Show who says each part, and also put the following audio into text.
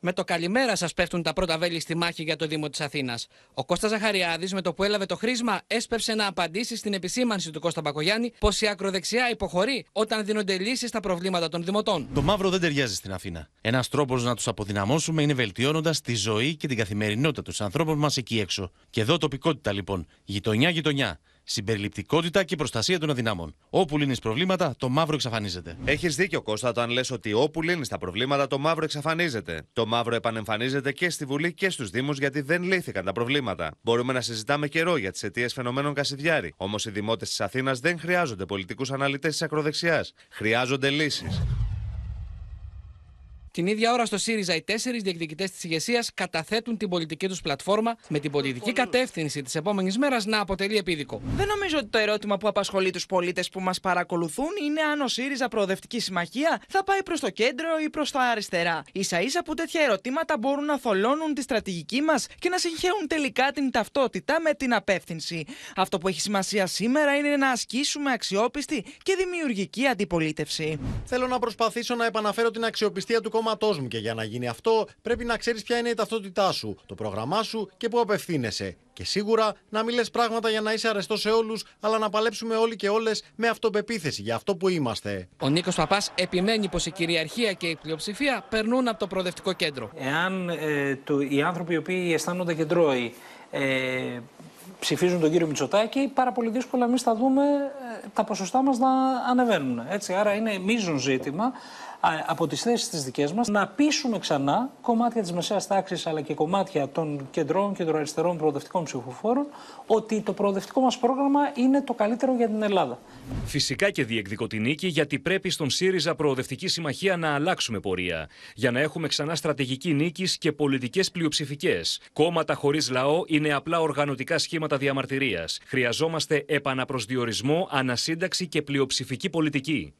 Speaker 1: Με το καλημέρα σας πέφτουν τα πρώτα βέλη στη μάχη για το Δήμο της Αθήνας. Ο Κώστας Ζαχαριάδης, με το που έλαβε το χρήσμα, έσπευσε να απαντήσει στην επισήμανση του Κώστα Μπακογιάννη πως η ακροδεξιά υποχωρεί όταν δίνονται λύσεις στα προβλήματα των δημοτών.
Speaker 2: Το μαύρο δεν ταιριάζει στην Αθήνα. Ένας τρόπος να τους αποδυναμώσουμε είναι βελτιώνοντας τη ζωή και την καθημερινότητα τους ανθρώπων μας εκεί έξω. Και εδώ τοπικότητα λοιπόν. Γειτονιά-γειτονιά συμπεριληπτικότητα και προστασία των αδυνάμων. Όπου λύνεις προβλήματα, το μαύρο εξαφανίζεται.
Speaker 3: Έχεις δίκιο, Κώστα, όταν λες ότι όπου λύνεις τα προβλήματα, το μαύρο εξαφανίζεται. Το μαύρο επανεμφανίζεται και στη Βουλή και στους Δήμους γιατί δεν λύθηκαν τα προβλήματα. Μπορούμε να συζητάμε καιρό για τις αιτίες φαινομένων Κασιδιάρη. Όμως οι δημότες της Αθήνας δεν χρειάζονται πολιτικούς αναλυτές της ακροδεξιάς. Χρειάζονται λύσεις. Την ίδια ώρα στο ΣΥΡΙΖΑ, οι
Speaker 1: τέσσερις διεκδικητές της ηγεσίας καταθέτουν την πολιτική τους πλατφόρμα με την πολιτική κατεύθυνση της
Speaker 4: επόμενης μέρας να αποτελεί επίδικο. Δεν νομίζω ότι το ερώτημα που απασχολεί τους πολίτες που μας παρακολουθούν είναι αν ο ΣΥΡΙΖΑ Προοδευτική Συμμαχία θα πάει προς το κέντρο ή προς τα αριστερά. σα ίσα που τέτοια ερωτήματα μπορούν να θολώνουν τη στρατηγική μας και να συγχαίουν τελικά την ταυτότητα με την απεύθυνση. Αυτό που έχει σημασία σήμερα είναι να ασκήσουμε αξιόπιστη και δημιουργική
Speaker 5: αντιπολίτευση. Θέλω να προσπαθήσω να επαναφέρω την αξιοπιστία του κόμματος προγράμματός μου και για να γίνει αυτό πρέπει να ξέρεις ποια είναι η ταυτότητά σου, το πρόγραμμά σου και πού απευθύνεσαι. Και σίγουρα να μην πράγματα για να είσαι αρεστός σε όλους, αλλά να παλέψουμε όλοι και όλες με αυτοπεποίθηση για αυτό που είμαστε.
Speaker 1: Ο Νίκος Παπάς επιμένει πως η κυριαρχία και η πλειοψηφία περνούν από το προοδευτικό κέντρο. Εάν ε,
Speaker 6: το, οι άνθρωποι οι οποίοι αισθάνονται
Speaker 1: κεντρώοι ε,
Speaker 6: ψηφίζουν τον κύριο Μητσοτάκη, πάρα πολύ δύσκολα εμείς θα δούμε ε, τα ποσοστά μας να ανεβαίνουν. Έτσι. Άρα είναι μείζον ζήτημα από τις θέσεις τη δική μας να πείσουμε ξανά κομμάτια της μεσαίας τάξης αλλά και κομμάτια των κεντρών, κεντροαριστερών προοδευτικών ψηφοφόρων ότι το προοδευτικό μας πρόγραμμα είναι το καλύτερο για την Ελλάδα.
Speaker 7: Φυσικά και διεκδικώ την νίκη γιατί πρέπει στον ΣΥΡΙΖΑ Προοδευτική Συμμαχία να αλλάξουμε πορεία. Για να έχουμε ξανά στρατηγική νίκη και πολιτικές πλειοψηφικές. Κόμματα χωρίς λαό είναι απλά οργανωτικά σχήματα διαμαρτυρίας. Χρειαζόμαστε επαναπροσδιορισμό, ανασύνταξη και πλειοψηφική πολιτική.